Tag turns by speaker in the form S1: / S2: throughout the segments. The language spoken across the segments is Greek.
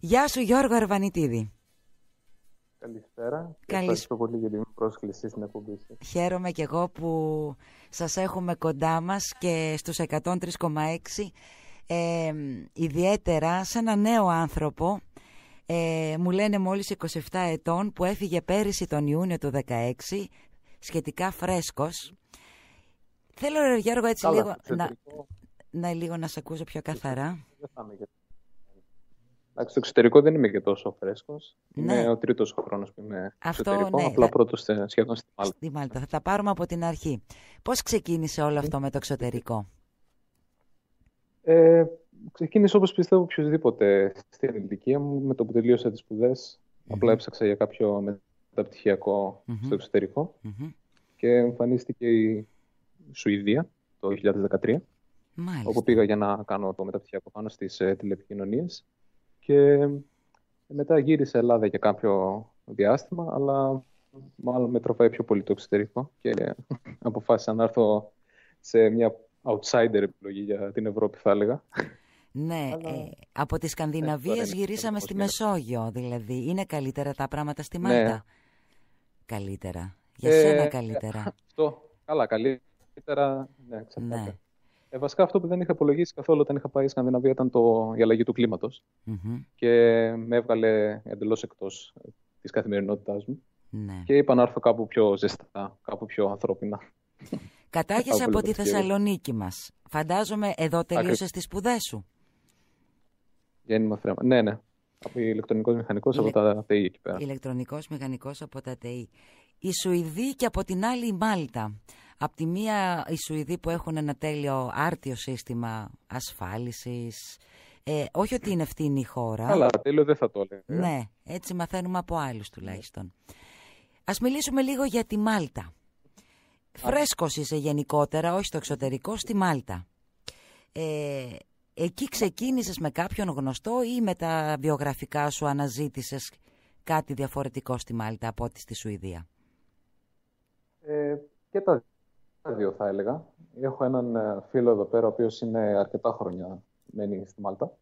S1: Γεια σου Γιώργο Αρβανιτίδη. Καλησπέρα. Καλησ... Ευχαριστώ πολύ για την πρόσκληση στην εκπομπή Χαίρομαι και εγώ που σας έχουμε κοντά μας και στους 103,6 ε, ιδιαίτερα σε ένα νέο άνθρωπο ε, μου λένε μόλις 27 ετών που έφυγε πέρυσι τον Ιούνιο του 16 σχετικά φρέσκος. Θέλω Γιώργο έτσι λίγο να, να, λίγο να σε ακούσω πιο καθαρά.
S2: Εντάξει, στο εξωτερικό δεν είμαι και τόσο φρέσκος. Ναι. ο τρίτος χρόνος που είμαι Αυτό, εξωτερικό. Ναι, απλά πρώτο σχεδόν στη Μάλτα.
S1: Στη Μάλτα. Θα τα πάρουμε από την αρχή. Πώς ξεκίνησε όλο αυτό με το εξωτερικό,
S2: ε, Ξεκίνησε όπως πιστεύω οποιοδήποτε στην ηλικία μου. Με το που τελείωσα τις σπουδε απλά έψαξα για κάποιο στο εξωτερικό και εμφανίστηκε η Σουηδία το 2013. Μάλιστα. Όπου πήγα για να κάνω το μεταπτυχιακό πάνω στις ε, τηλεπικοινωνίες και μετά γύρισε Ελλάδα για κάποιο διάστημα, αλλά μάλλον με τροφάει πιο πολύ το εξωτερικό και αποφάσισα να έρθω σε μια outsider επιλογή για την Ευρώπη θα έλεγα.
S1: Ναι, ε, ναι, από τις Σκανδιναβίες γυρίσαμε στη Μεσόγειο, δηλαδή. Είναι καλύτερα τα πράγματα στη ναι. Μάλτα. Ναι. Καλύτερα. Για ε, σένα καλύτερα.
S2: Αυτό. Καλά, καλύτερα. Ναι, ξαφνικά. Ε, βασικά αυτό που δεν είχα υπολογίσει καθόλου όταν είχα πάει στην Σκανδιναβία ήταν το, η αλλαγή του κλίματος. mm-hmm. Και με έβγαλε εντελώς εκτός ε, της καθημερινότητάς μου. Ναι. Και είπα να έρθω κάπου πιο ζεστά, κάπου πιο ανθρώπινα.
S1: Κατάγεσαι από τη Θεσσαλονίκη μας. Φαντάζομαι εδώ τελείωσες τις σπουδές σου.
S2: Γέννημα φρέμα. Ναι, ναι. Από ηλεκτρονικός μηχανικός από τα ΤΕΗ εκεί πέρα.
S1: Ηλεκτρονικός μηχανικός από τα ΤΕΗ. Η Σουηδή και από την άλλη η Μάλτα. Απ' τη μία οι Σουηδοί που έχουν ένα τέλειο άρτιο σύστημα ασφάλισης, ε, όχι ότι είναι ευθύνη η χώρα. Αλλά τέλειο
S2: δεν θα το έλεγα. Ναι,
S1: έτσι μαθαίνουμε από άλλους τουλάχιστον. Ας μιλήσουμε λίγο για τη Μάλτα. Φρέσκος είσαι γενικότερα, όχι στο εξωτερικό, στη Μάλτα. Ε, εκεί ξεκίνησες με κάποιον γνωστό ή με τα βιογραφικά σου αναζήτησες κάτι διαφορετικό στη Μάλτα από ό,τι στη Σουηδία.
S2: Ε, και τα δύο θα έλεγα. Έχω έναν ε, φίλο εδώ πέρα, ο οποίος είναι αρκετά χρόνια μένει στη μαλτα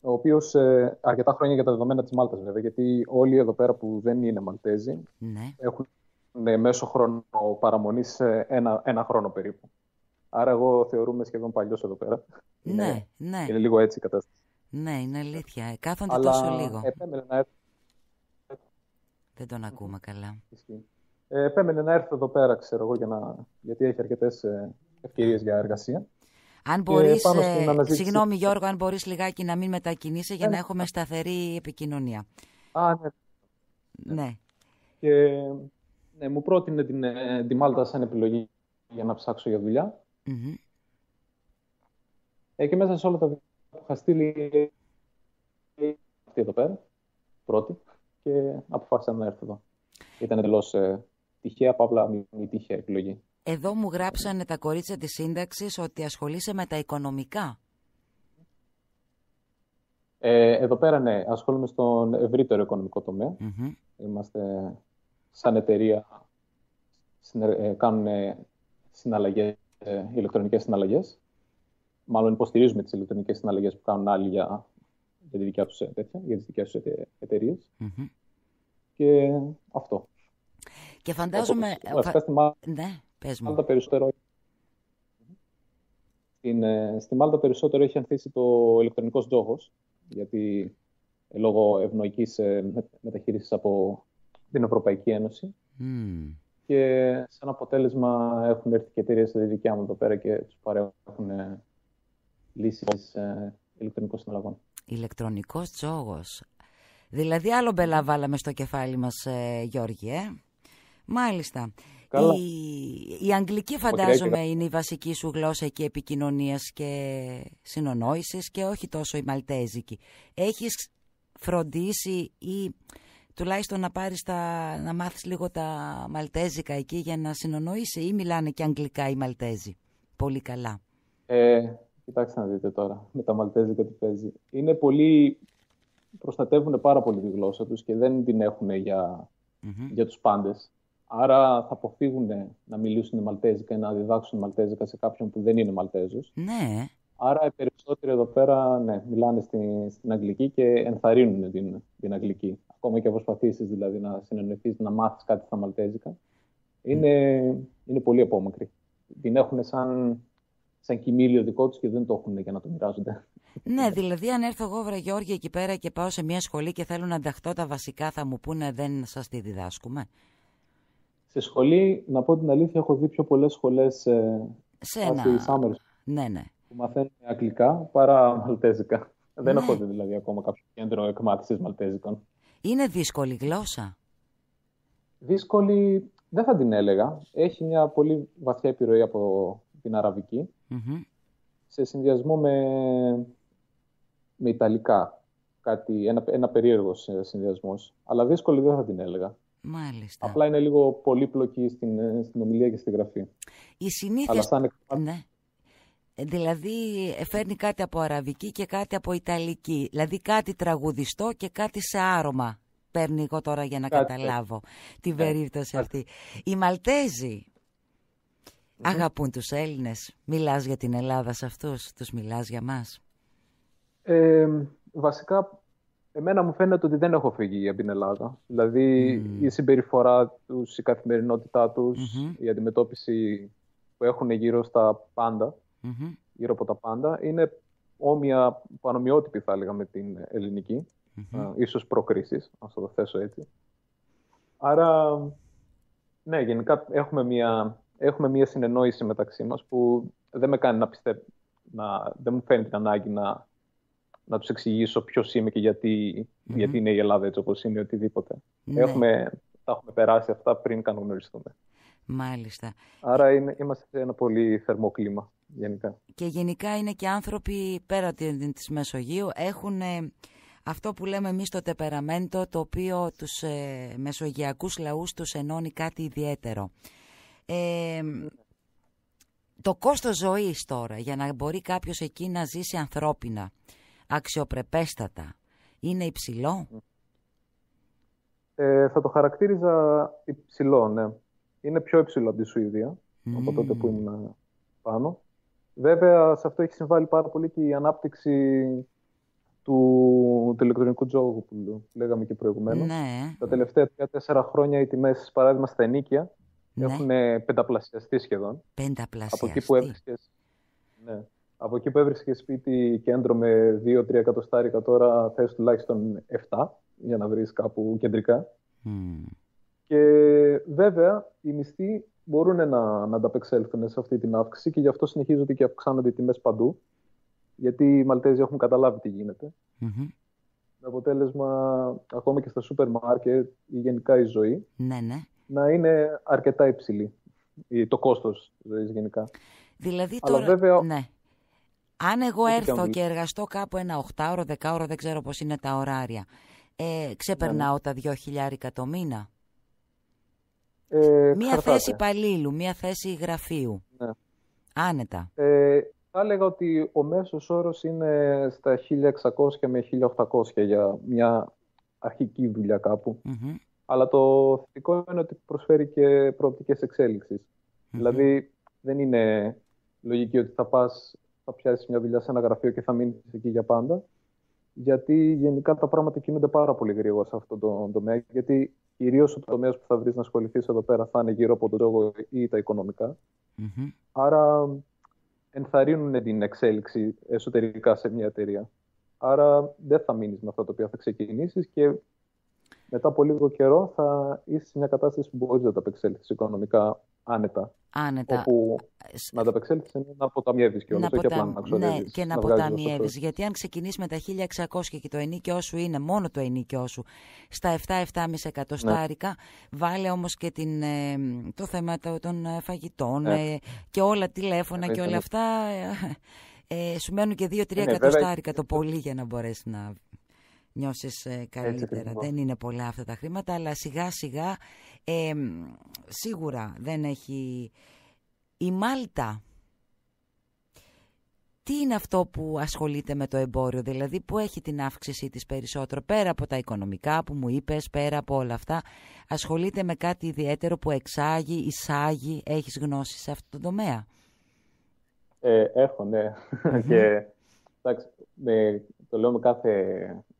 S2: Ο οποίος ε, αρκετά χρόνια για τα δεδομένα της Μάλτας, βέβαια, γιατί όλοι εδώ πέρα που δεν είναι Μαλτέζοι ναι. έχουν ε, μέσο χρόνο παραμονής ένα, ένα χρόνο περίπου. Άρα, εγώ θεωρούμε σχεδόν παλιός εδώ πέρα.
S1: Ναι, είναι, ναι. Είναι
S2: λίγο έτσι η κατάσταση.
S1: Ναι, είναι αλήθεια. Κάθονται τόσο λίγο. Δεν τον ακούμε καλά.
S2: Ε, επέμενε να έρθω εδώ πέρα, ξέρω εγώ, για να... γιατί έχει αρκετές ε, ευκαιρίες για εργασία. Αν μπορείς, ε, συγγνώμη
S1: Γιώργο, αν μπορείς λιγάκι να μην μετακινήσει για ναι. να έχουμε σταθερή επικοινωνία. Α, ναι. Ναι. Και
S2: ναι, μου πρότεινε την, ε, τη Μάλτα σαν επιλογή για να ψάξω για δουλειά. και μέσα σε όλα τα βιβλία που είχα στείλει αυτή εδώ πέρα, πρώτη, και αποφάσισα να έρθω εδώ. Ήταν εντελώ τυχαία, παύλα μη τυχαία επιλογή.
S1: Εδώ μου γράψανε τα κορίτσια της σύνταξης ότι ασχολείσαι με τα οικονομικά.
S2: Ε, εδώ πέρα, ναι, ασχολούμαι στον ευρύτερο οικονομικό Είμαστε σαν εταιρεία, ε, κάνουμε συναλλαγές, ε, ηλεκτρονικές συναλλαγές. Μάλλον υποστηρίζουμε τις ηλεκτρονικές συναλλαγές που κάνουν άλλοι για, για, τις δικές τους εταιρειες Και αυτό.
S1: Και φαντάζομαι... στη
S2: Μάλτα... Ναι, πες μου. περισσότερο... Στην, στη περισσότερο έχει ανθίσει το ηλεκτρονικός τζόγος, γιατί ε, λόγω ευνοϊκής ε, μεταχείρισης από την Ευρωπαϊκή Ένωση. Και σαν αποτέλεσμα έχουν έρθει και εταιρείες στη δικιά μου εδώ πέρα και τους παρέχουν λύσεις ε, ηλεκτρονικών συναλλαγών.
S1: Ηλεκτρονικός τζόγος. Δηλαδή άλλο βάλαμε στο κεφάλι μας, Γιώργη, ε? Μάλιστα. Καλά. Η, αγγλική φαντάζομαι είναι η βασική σου γλώσσα εκεί επικοινωνίας και συνονόησης και όχι τόσο η μαλτέζικη. Έχεις φροντίσει ή τουλάχιστον να, πάρεις τα, να μάθεις λίγο τα μαλτέζικα εκεί για να συνονόησαι ή μιλάνε και αγγλικά οι Μαλτέζοι πολύ καλά.
S2: Ε, κοιτάξτε να δείτε τώρα με τα μαλτέζικα τι παίζει. Είναι πολύ, προστατεύουν πάρα πολύ τη γλώσσα τους και δεν την έχουν για, mm-hmm. για τους πάντες. Άρα θα αποφύγουν να μιλήσουν Μαλτέζικα ή να διδάξουν Μαλτέζικα σε κάποιον που δεν είναι Μαλτέζος. Ναι. Άρα οι περισσότεροι εδώ πέρα ναι, μιλάνε στην, στην Αγγλική και ενθαρρύνουν την, την Αγγλική. Ακόμα και προσπαθήσεις δηλαδή να συνεννοηθείς, να μάθεις κάτι στα Μαλτέζικα. Είναι, είναι πολύ απόμακρη. Την έχουν σαν, σαν κοιμήλιο δικό τους και δεν το έχουν για να το μοιράζονται.
S1: Ναι, δηλαδή αν έρθω εγώ, βρε Γιώργη, εκεί πέρα και πάω σε μια σχολή και θέλω να ανταχθώ τα βασικά, θα μου πούνε δεν σας τη διδάσκουμε.
S2: Στη σχολή, να πω την αλήθεια, έχω δει πιο πολλές σχολές ε,
S1: σε ένα... Ναι, ναι.
S2: που μαθαίνουν αγγλικά παρά μαλτέζικα. Ναι. Δεν έχω δει δηλαδή ακόμα κάποιο κέντρο εκμάθησης μαλτέζικων.
S1: Είναι δύσκολη γλώσσα.
S2: Δύσκολη δεν θα την έλεγα. Έχει μια πολύ βαθιά επιρροή από την αραβικη Σε συνδυασμό με, με Ιταλικά. Κάτι, ένα, ένα περίεργο συνδυασμός. Αλλά δύσκολη δεν θα την έλεγα.
S1: Μάλιστα.
S2: Απλά είναι λίγο πολύπλοκη στην, ε, στην ομιλία και στη γραφή. Η συνήθεια... Σαν... Ναι.
S1: Δηλαδή ε, φέρνει κάτι από αραβική και κάτι από ιταλική. Δηλαδή κάτι τραγουδιστό και κάτι σε άρωμα. Παίρνει εγώ τώρα για να ναι. καταλάβω την ναι. περίπτωση αυτή. Οι μαλτεζοι αγαπούν τους Έλληνες. Μιλάς για την Ελλάδα σε αυτούς, τους μιλάς για μας.
S2: Ε, βασικά Εμένα μου φαίνεται ότι δεν έχω φύγει από την Ελλάδα. Δηλαδή mm. η συμπεριφορά τους, η καθημερινότητά τους, mm-hmm. η αντιμετώπιση που έχουν γύρω στα πάντα, mm-hmm. γύρω από τα πάντα, είναι όμοια, πανομοιότυπη θα έλεγα με την ελληνική. Mm-hmm. Α, ίσως προκρίσεις, το θέσω έτσι. Άρα, ναι, γενικά έχουμε μια, έχουμε μια συνεννόηση μεταξύ μας που δεν με κάνει να πιστεύω, να, δεν μου φαίνεται την ανάγκη να να τους εξηγήσω ποιος είμαι και γιατί, γιατί είναι η Ελλάδα έτσι όπως είναι οτιδήποτε. Ναι. Έχουμε, τα έχουμε περάσει αυτά πριν καν γνωριστούμε.
S1: Μάλιστα.
S2: Άρα είναι, είμαστε σε ένα πολύ θερμό κλίμα γενικά.
S1: Και γενικά είναι και άνθρωποι πέρα της Μεσογείου έχουν ε, αυτό που λέμε εμείς το τεπεραμέντο το οποίο τους ε, μεσογειακούς λαούς τους ενώνει κάτι ιδιαίτερο. Ε, το κόστος ζωής τώρα για να μπορεί κάποιος εκεί να ζήσει ανθρώπινα αξιοπρεπέστατα, είναι υψηλό.
S2: Ε, θα το χαρακτήριζα υψηλό, ναι. Είναι πιο υψηλό από τη Σουηδία, από τότε που ήμουν πάνω. Βέβαια, σε αυτό έχει συμβάλει πάρα πολύ και η ανάπτυξη του, του ηλεκτρονικού τζόγου που λέγαμε και προηγουμένως. Ναι. Τα τελευταια τέσσερα χρόνια οι τιμές, παράδειγμα στα ενίκια, ναι. έχουν πενταπλασιαστεί σχεδόν. Πενταπλασιαστεί. Από εκεί που έβρισκες, Ναι. Από εκεί που έβρισκε σπίτι κέντρο με 2-3 εκατοστάρικα τώρα θες τουλάχιστον 7 για να βρεις κάπου κεντρικά. Mm. Και βέβαια οι μισθοί μπορούν να, να ανταπεξέλθουν σε αυτή την αύξηση και γι' αυτό συνεχίζονται και αυξάνονται οι τιμές παντού. Γιατί οι Μαλτέζοι έχουν καταλάβει τι γίνεται. Mm-hmm. Με αποτέλεσμα ακόμα και στα σούπερ μάρκετ ή γενικά η ζωή ναι, ναι. να είναι αρκετά υψηλή. Το κόστος ζωής γενικά.
S1: Δηλαδή τώρα... βέβαια... Ναι. Αν εγώ έρθω και εργαστώ κάπου ένα 8ωρο, 10ωρο, δεν ξέρω πώς είναι τα ωράρια, ε, ναι, ξεπερνάω ναι. τα 2.000 το μήνα. Ε, μία θέση υπαλλήλου, μία θέση γραφείου. Ναι. Άνετα.
S2: Ε, θα έλεγα ότι ο μέσος όρος είναι στα 1.600 με 1.800 για μια αρχική δουλειά Αλλά το θετικό είναι ότι προσφέρει και προοπτικές Δηλαδή δεν είναι λογική ότι θα πας θα πιάσεις μια δουλειά σε ένα γραφείο και θα μείνεις εκεί για πάντα. Γιατί γενικά τα πράγματα κινούνται πάρα πολύ γρήγορα σε αυτόν τον τομέα. Γιατί κυρίως ο τομέας που θα βρεις να ασχοληθείς εδώ πέρα θα είναι γύρω από τον τρόπο ή τα οικονομικα mm-hmm. Άρα ενθαρρύνουν την εξέλιξη εσωτερικά σε μια εταιρεία. Άρα δεν θα μείνεις με αυτά τα οποία θα ξεκινήσεις και μετά από λίγο καιρό θα είσαι σε μια κατάσταση που μπορείς να τα απεξέλθεις οικονομικά άνετα. Άνετα. Όπου να ανταπεξέλθεις να αποταμιεύεις και όλο. Ποτα... Να ναι, και να, αποταμιεύεις.
S1: Γιατί αν ξεκινήσεις με τα 1600 και το ενίκαιό σου είναι μόνο το ενίκαιό σου στα 7-7,5 εκατοστάρικα, ναι. βάλε όμως και την, ε, το θέμα των ε, φαγητών ναι. Ε, και όλα τηλέφωνα ναι, και όλα ναι. αυτά. Ε, σου μένουν και 2-3 ναι, εκατοστάρικα το πολύ για να μπορέσεις να νιώσεις καλύτερα. Έτσι, Δεν είναι πολλά αυτά τα χρήματα, αλλά σιγά σιγά σίγουρα δεν έχει... Η Μάλτα, τι είναι αυτό που ασχολείται με το εμπόριο, δηλαδή που έχει την αύξησή της περισσότερο, πέρα από τα οικονομικά που μου είπες, πέρα από όλα αυτά, ασχολείται με κάτι ιδιαίτερο που εξάγει, εισάγει, έχεις γνώση σε αυτό το τομέα.
S2: Ε, έχω, ναι. και, εντάξει, το λέω με κάθε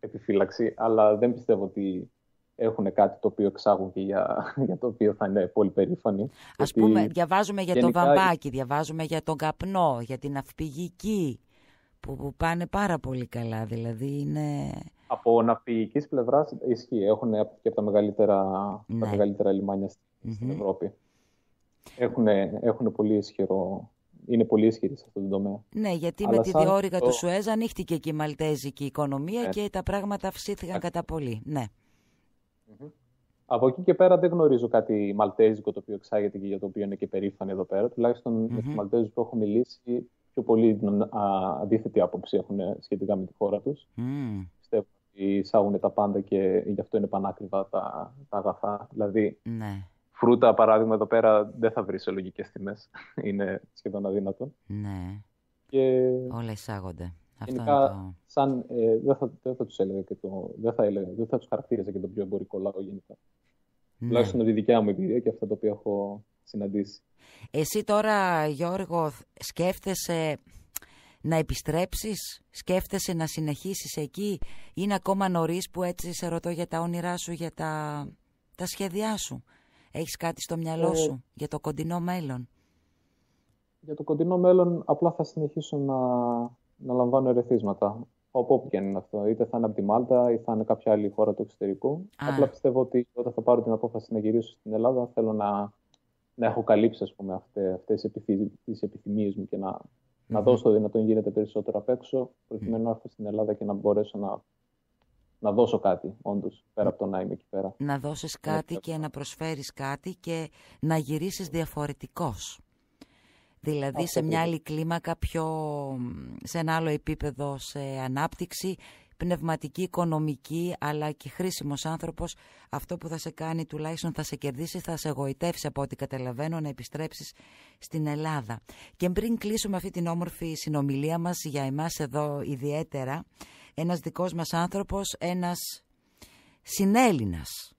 S2: επιφύλαξη, αλλά δεν πιστεύω ότι έχουν κάτι το οποίο εξάγουν και για, για το οποίο θα είναι πολύ περήφανοι. Ας πούμε, διαβάζουμε για το βαμπάκι,
S1: διαβάζουμε για τον καπνό, για την αυπηγική, που, που πάνε πάρα πολύ καλά, δηλαδή είναι...
S2: Από ναυπηγικής πλευράς ισχύει, έχουν και από τα μεγαλύτερα, ναι. λιμάνια στην Ευρώπη. Έχουν, έχουν πολύ ισχυρό είναι πολύ ισχυρή σε αυτό τον τομέα.
S1: Ναι, γιατί με τη διόρυγα του Σουέζ ανοίχτηκε και η μαλτέζικη οικονομία ναι. και τα πράγματα αυσήθηκαν κατά πολύ. Ναι.
S2: Από εκεί και πέρα δεν γνωρίζω κάτι μαλτέζικο το οποίο εξάγεται και για το οποίο είναι και περήφανοι εδώ πέρα. Τουλάχιστον mm-hmm. με τους Μαλτέζους που έχω μιλήσει, πιο πολύ αντίθετη άποψη έχουν σχετικά με τη χώρα τους. Mm. Πιστεύω ότι εισάγουν τα πάντα και γι' αυτό είναι πανάκριβα τα, τα αγαθά. Δηλαδή, ναι. φρούτα, παράδειγμα, εδώ πέρα δεν θα βρεις σε λογικές τιμές. είναι σχεδόν αδύνατο. Ναι. Και... Όλα
S1: εισάγονται.
S2: Γενικά, σαν, ε, δεν, θα, δεν θα τους έλεγα και το, δεν θα, θα χαρακτήριζα και τον πιο εμπορικό λαό γενικά.
S1: Ναι. από τη δικιά μου
S2: εμπειρία και αυτά τα οποία έχω συναντήσει.
S1: Εσύ τώρα, Γιώργο, σκέφτεσαι να επιστρέψεις, σκέφτεσαι να συνεχίσεις εκεί, ή είναι ακόμα νωρίς που έτσι σε ρωτώ για τα όνειρά σου, για τα, τα σχέδιά σου. Έχεις κάτι στο μυαλό ε, σου για το κοντινό μέλλον.
S2: Για το κοντινό μέλλον απλά θα συνεχίσω να να λαμβάνω ερεθίσματα. Από όπου και αν είναι αυτό. Είτε θα είναι από τη Μάλτα, είτε θα είναι κάποια άλλη χώρα του εξωτερικού. Α. Απλά πιστεύω ότι όταν θα πάρω την απόφαση να γυρίσω στην Ελλάδα, θέλω να, να έχω καλύψει αυτέ τι επιθυμίες μου και να, mm-hmm. να δώσω δυνατόν γίνεται περισσότερο απ' έξω, προκειμένου mm-hmm. να έρθω στην Ελλάδα και να μπορέσω να να δώσω κάτι, όντως, πέρα από το να είμαι εκεί πέρα.
S1: Να δώσεις κάτι και να προσφέρεις κάτι και να γυρίσεις διαφορετικός. Δηλαδή σε μια άλλη κλίμακα, πιο, σε ένα άλλο επίπεδο σε ανάπτυξη, πνευματική, οικονομική, αλλά και χρήσιμος άνθρωπος. Αυτό που θα σε κάνει τουλάχιστον θα σε κερδίσει, θα σε εγωιτεύσει από ό,τι καταλαβαίνω να επιστρέψεις στην Ελλάδα. Και πριν κλείσουμε αυτή την όμορφη συνομιλία μας για εμάς εδώ ιδιαίτερα, ένας δικός μας άνθρωπος, ένας συνέλληνας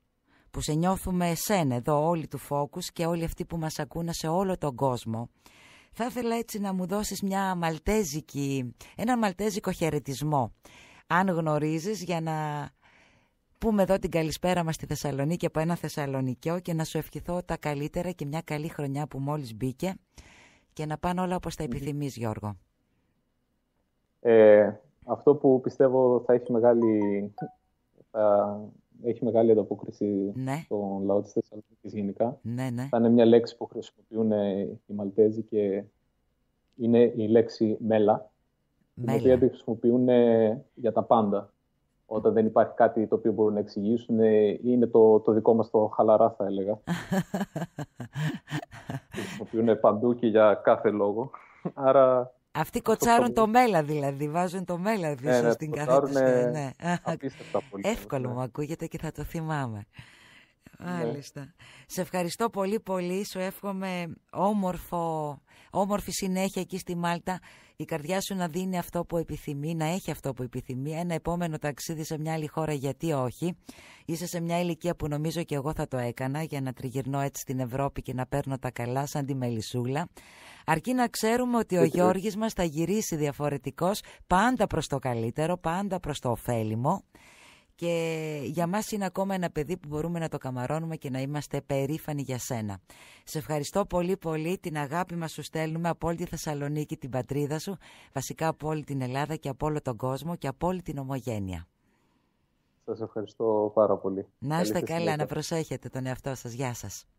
S1: που σε νιώθουμε εσένα εδώ όλοι του φόκους και όλοι αυτοί που μας ακούνε σε όλο τον κόσμο θα ήθελα έτσι να μου δώσεις μια μαλτέζικη, ένα μαλτέζικο χαιρετισμό. Αν γνωρίζεις για να πούμε εδώ την καλησπέρα μας στη Θεσσαλονίκη από ένα Θεσσαλονικιό και να σου ευχηθώ τα καλύτερα και μια καλή χρονιά που μόλις μπήκε και να πάνε όλα όπως τα επιθυμείς Γιώργο.
S2: Ε, αυτό που πιστεύω θα έχει μεγάλη... Θα έχει μεγάλη ανταπόκριση ναι. στον λαό της Θεσσαλονίκης γενικά. Ναι, ναι, Θα είναι μια λέξη που χρησιμοποιούν ε, οι Μαλτέζοι και είναι η λέξη μέλα. Μέλα. Την οποία τη χρησιμοποιούν ε, για τα πάντα. Όταν δεν υπάρχει κάτι το οποίο μπορούν να εξηγήσουν, ε, είναι το, το δικό μας το χαλαρά, θα έλεγα. χρησιμοποιούν παντού και για κάθε λόγο. Άρα
S1: αυτοί κοτσάρουν το μέλα δηλαδή, βάζουν το μέλα πίσω ε, ναι, στην καθέτηση. Ε, ναι, Εύκολο ναι. μου ακούγεται και θα το θυμάμαι. Μάλιστα. Ναι. Σε ευχαριστώ πολύ πολύ. Σου εύχομαι όμορφο, όμορφη συνέχεια εκεί στη Μάλτα. Η καρδιά σου να δίνει αυτό που επιθυμεί, να έχει αυτό που επιθυμεί. Ένα επόμενο ταξίδι σε μια άλλη χώρα, γιατί όχι. Είσαι σε μια ηλικία που νομίζω και εγώ θα το έκανα για να τριγυρνώ έτσι στην Ευρώπη και να παίρνω τα καλά σαν τη μελισούλα. Αρκεί να ξέρουμε ότι ο Γιώργης μας θα γυρίσει διαφορετικός πάντα προς το καλύτερο, πάντα προς το ωφέλιμο και για μας είναι ακόμα ένα παιδί που μπορούμε να το καμαρώνουμε και να είμαστε περήφανοι για σένα. Σε ευχαριστώ πολύ πολύ, την αγάπη μας σου στέλνουμε από όλη τη Θεσσαλονίκη, την πατρίδα σου, βασικά από όλη την Ελλάδα και από όλο τον κόσμο και από όλη την ομογένεια.
S2: Σας ευχαριστώ πάρα πολύ. Να είστε καλά, να
S1: προσέχετε τον εαυτό σας. Γεια σας.